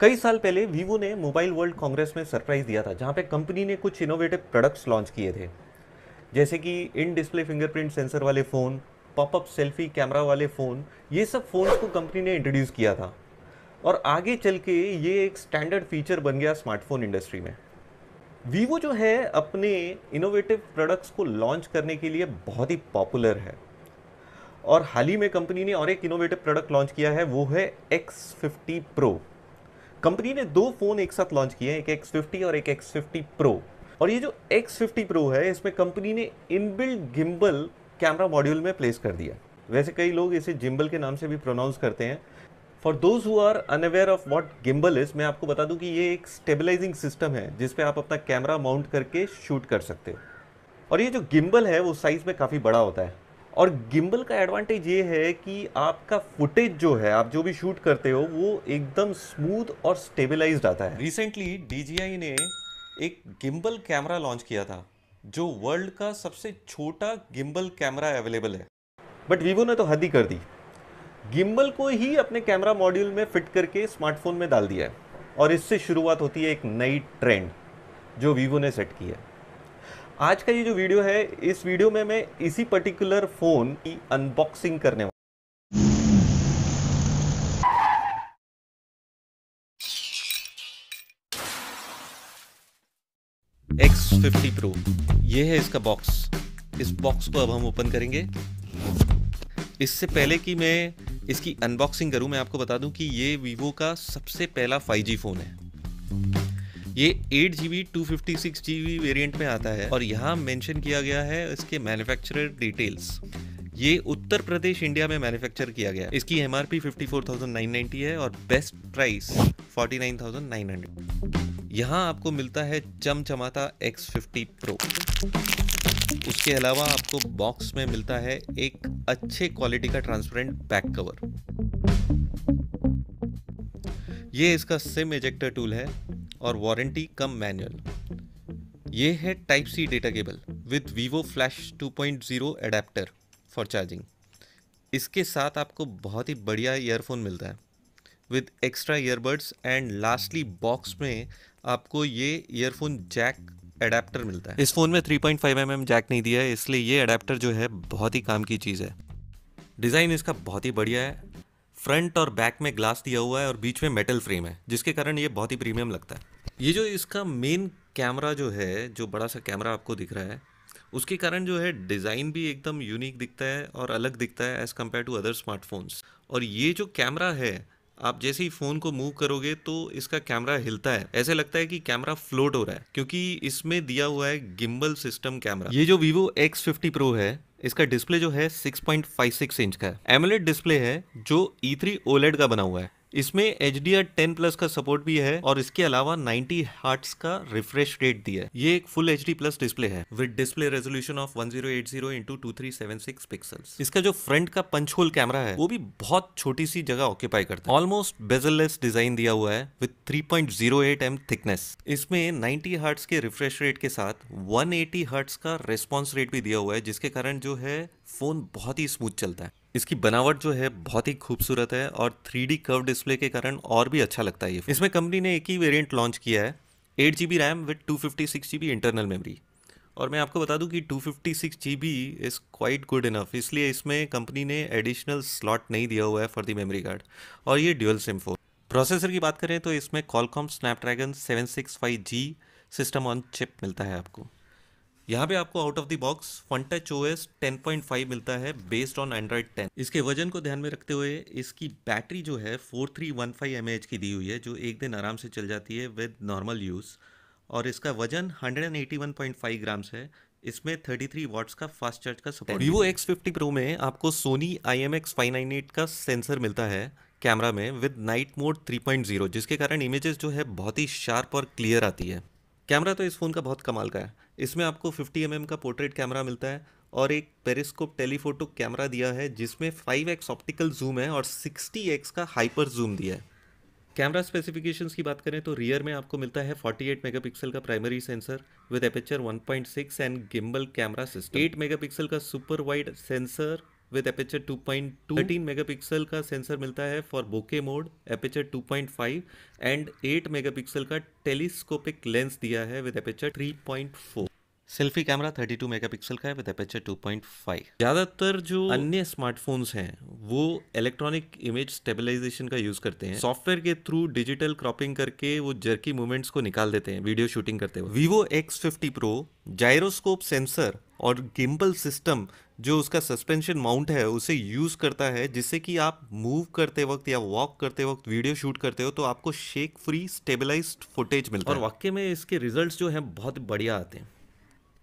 कई साल पहले वीवो ने मोबाइल वर्ल्ड कांग्रेस में सरप्राइज़ दिया था जहाँ पे कंपनी ने कुछ इनोवेटिव प्रोडक्ट्स लॉन्च किए थे जैसे कि इन डिस्प्ले फिंगरप्रिंट सेंसर वाले फ़ोन पॉपअप सेल्फी कैमरा वाले फ़ोन ये सब फ़ोन्स को कंपनी ने इंट्रोड्यूस किया था और आगे चल के ये एक स्टैंडर्ड फीचर बन गया स्मार्टफोन इंडस्ट्री में वीवो जो है अपने इनोवेटिव प्रोडक्ट्स को लॉन्च करने के लिए बहुत ही पॉपुलर है और हाल ही में कंपनी ने और एक इनोवेटिव प्रोडक्ट लॉन्च किया है वो है फिफ्टी प्रो कंपनी ने दो फ़ोन एक साथ लॉन्च किए एक एक्स फिफ्टी और एक एक्स फिफ्टी प्रो और ये जो एक्स फिफ्टी प्रो है इसमें कंपनी ने इनबिल्ड गिम्बल कैमरा मॉड्यूल में प्लेस कर दिया वैसे कई लोग इसे जिम्बल के नाम से भी प्रोनाउंस करते हैं for those who are unaware of what gimbal is मैं आपको बता दूं कि ये एक स्टेबलाइजिंग सिस्टम है जिसपे आप अपना कैमरा माउंट करके शूट कर सकते हो और ये जो गिम्बल है वो साइज़ में काफ़ी बड़ा होता है और गिम्बल का एडवांटेज ये है कि आपका फुटेज जो है आप जो भी शूट करते हो वो एकदम स्मूथ और स्टेबलाइज आता है रिसेंटली डी ने एक गिम्बल कैमरा लॉन्च किया था जो वर्ल्ड का सबसे छोटा गिम्बल कैमरा अवेलेबल है बट वीवो ने तो हद ही कर दी गिम्बल को ही अपने कैमरा मॉड्यूल में फिट करके स्मार्टफोन में डाल दिया है और इससे शुरुआत होती है एक नई ट्रेंड जो वीवो ने सेट की है आज का ये जो वीडियो है इस वीडियो में मैं इसी पर्टिकुलर फ़ोन की अनबॉक्सिंग करने वाला एक्स फिफ्टी प्रो ये है इसका बॉक्स इस बॉक्स को अब हम ओपन करेंगे इससे पहले कि मैं इसकी अनबॉक्सिंग करूं मैं आपको बता दूं कि ये वीवो का सबसे पहला 5G फ़ोन है ये eight G B two fifty six G B variant में आता है और यहाँ मैंशन किया गया है इसके मैनुफेक्चर डिटेल्स ये उत्तर प्रदेश इंडिया में मैन्युफैक्चर किया गया इसकी M R P fifty four thousand nine ninety है और best price forty nine thousand nine hundred यहाँ आपको मिलता है चमचमाता एक्स फिफ्टी प्रो उसके अलावा आपको बॉक्स में मिलता है एक अच्छे क्वालिटी का ट्रांसपेरेंट बैक कवर ये इसका सिम एजेक्टर टूल है और वारंटी कम मैनुअल ये है type C data cable with Vivo flash 2.0 adapter for charging इसके साथ आपको बहुत ही बढ़िया ईयरफोन मिलता है with extra earbuds and lastly box में आपको ये ईयरफोन जैक अडेप्टर मिलता है इस फ़ोन में 3.5 पॉइंट mm जैक नहीं दिया है इसलिए ये अडेप्टर जो है बहुत ही काम की चीज़ है डिज़ाइन इसका बहुत ही बढ़िया है फ्रंट और बैक में ग्लास दिया हुआ है और बीच में मेटल फ्रेम है जिसके कारण ये बहुत ही प्रीमियम लगता है ये जो इसका मेन कैमरा जो है जो बड़ा सा कैमरा आपको दिख रहा है उसके कारण जो है डिज़ाइन भी एकदम यूनिक दिखता है और अलग दिखता है as compare to other smartphones और ये जो कैमरा है आप जैसे ही फ़ोन को मूव करोगे तो इसका कैमरा हिलता है ऐसे लगता है कि कैमरा फ्लोट हो रहा है क्योंकि इसमें दिया हुआ है गिम्बल सिस्टम कैमरा ये जो वीवो X50 Pro है इसका डिस्प्ले जो है 6.56 इंच का है एमोलेड डिस्प्ले है जो E3 OLED का बना हुआ है इसमें H D R ten plus का सपोर्ट भी है और इसके अलावा 90 हार्ट्स का रिफ्रेश रेट दिया है ये एक full H D plus display है with display resolution of 1080 zero eight zero into two three seven six pixel इसका जो फ्रंट का पंच होल कैमरा है वो भी बहुत छोटी सी जगह ऑक्यूपाई करता है ऑलमोस्ट बेजललेस डिजाइन दिया हुआ है with three point zero eight M thickness इसमें नाइन्टी हार्ट्स के रिफ्रेश रेट के साथ वन एटी हार्ट्स का रेस्पॉन्स रेट भी दिया हुआ है जिसके कारण जो है फोन बहुत ही स्मूथ चलता है इसकी बनावट जो है बहुत ही खूबसूरत है और थ्री डी कर्व डिस्प्ले के कारण और भी अच्छा लगता है ये इसमें कंपनी ने एक ही वेरिएंट लॉन्च किया है eight G B RAM with two fifty six G B internal memory और मैं आपको बता दूं कि two fifty six G B is quite good enough इसलिए इसमें कंपनी ने एडिशनल स्लॉट नहीं दिया हुआ है फॉर दी मेमोरी कार्ड और ये ड्यूअल सिम फोन प्रोसेसर की बात करें तो इसमें Qualcomm Snapdragon seven six five G system on chip मिलता है आपको यहाँ पे आपको out of the box Funtouch touch O S ten point five मिलता है बेस्ड ऑन एंड्रॉइड टेन इसके वजन को ध्यान में रखते हुए इसकी बैटरी जो है four three one five M H की दी हुई है जो एक दिन आराम से चल जाती है विद नॉर्मल यूज़ और इसका वजन hundred and eighty one point five grams है इसमें 33 थ्री का फास्ट चार्ज का support Vivo X fifty pro में आपको Sony I M X five nine eight का सेंसर मिलता है कैमरा में विद नाइट मोड 3.0 जिसके कारण इमेजेस जो है बहुत ही शार्प और क्लियर आती है कैमरा तो इस फ़ोन का बहुत कमाल का है इसमें आपको 50 एम mm का पोर्ट्रेट कैमरा मिलता है और एक पेरिस्कोप टेलीफोटो कैमरा दिया है जिसमें 5x ऑप्टिकल जूम है और 60x का हाइपर जूम दिया है कैमरा स्पेसिफिकेशंस की बात करें तो रियर में आपको मिलता है 48 मेगापिक्सल का primary sensor with aperture 1.6 and gimbal camera system 8 megapixel का super wide sensor with aperture 2.2 13 megapixel का सेंसर मिलता है for bokeh mode aperture 2.5 and 8 megapixel का टेलीस्कोपिक लेंस दिया है with aperture 3.4 selfie camera 32 megapixel का है विद एपेचर 2.5 ज़्यादातर जो अन्य स्मार्टफोन्स हैं वो इलेक्ट्रॉनिक इमेज स्टेबलाइजेशन का यूज़ करते हैं सॉफ्टवेयर के थ्रू डिजिटल क्रॉपिंग करके वो जर्की मूवमेंट्स को निकाल देते हैं वीडियो शूटिंग करते हुए Vivo X fifty pro gyroscope sensor और गिम्बल सिस्टम जो उसका सस्पेंशन माउंट है उसे यूज़ करता है जिससे कि आप मूव करते वक्त या वॉक करते वक्त वीडियो शूट करते हो तो आपको शेक फ्री स्टेबलाइज्ड फुटेज मिलता और है और वाकई में इसके रिजल्ट्स जो हैं बहुत बढ़िया आते हैं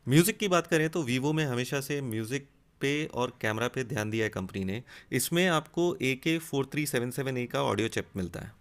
म्यूज़िक की बात करें तो वीवो में हमेशा से म्यूज़िक पे और कैमरा पे ध्यान दिया है कंपनी ने इसमें आपको A K four three seven seven A का ऑडियो चैप मिलता है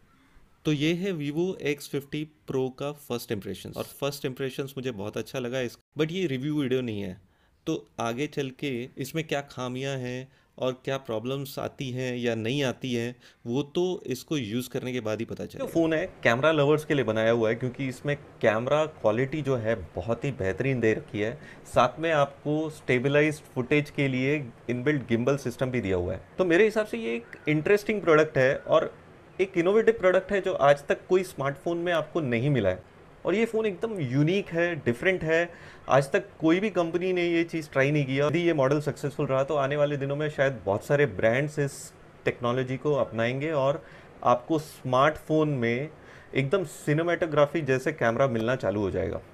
तो ये है वीवो एक्स फिफ्टी प्रो का फर्स्ट इम्प्रेशन और फर्स्ट इम्प्रेशन मुझे बहुत अच्छा लगा इस बट ये रिव्यू वीडियो नहीं है तो आगे चल के इसमें क्या खामियां हैं और क्या प्रॉब्लम्स आती हैं या नहीं आती हैं वो तो इसको यूज़ करने के बाद ही पता चलेगा फ़ोन है कैमरा लवर्स के लिए बनाया हुआ है क्योंकि इसमें कैमरा क्वालिटी जो है बहुत ही बेहतरीन दे रखी है साथ में आपको स्टेबलाइज फुटेज के लिए इनबिल्ट गिम्बल सिस्टम भी दिया हुआ है तो मेरे हिसाब से ये एक इंटरेस्टिंग प्रोडक्ट है और एक इनोवेटिव प्रोडक्ट है जो आज तक कोई स्मार्टफोन में आपको नहीं मिला है और ये फ़ोन एकदम यूनिक है डिफरेंट है आज तक कोई भी कंपनी ने ये चीज़ ट्राई नहीं किया यदि ये मॉडल सक्सेसफुल रहा तो आने वाले दिनों में शायद बहुत सारे ब्रांड्स इस टेक्नोलॉजी को अपनाएंगे और आपको स्मार्टफोन में एकदम सिनेमाटोग्राफी जैसे कैमरा मिलना चालू हो जाएगा